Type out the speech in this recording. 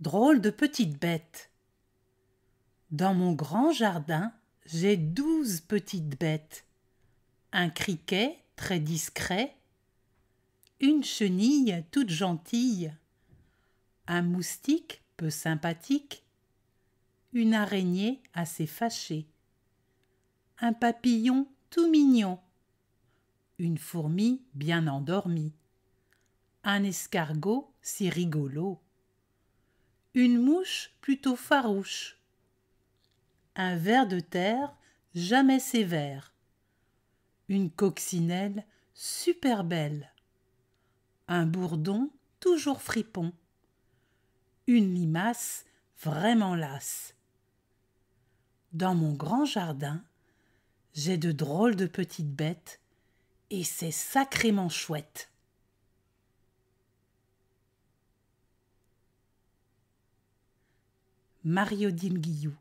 drôle de petites bêtes Dans mon grand jardin, j'ai douze petites bêtes. Un criquet très discret, une chenille toute gentille, un moustique peu sympathique, une araignée assez fâchée, un papillon tout mignon, une fourmi bien endormie, un escargot si rigolo une mouche plutôt farouche. Un ver de terre jamais sévère. Une coccinelle super belle. Un bourdon toujours fripon. Une limace vraiment lasse. Dans mon grand jardin, j'ai de drôles de petites bêtes, et c'est sacrément chouette. Mario Guillou.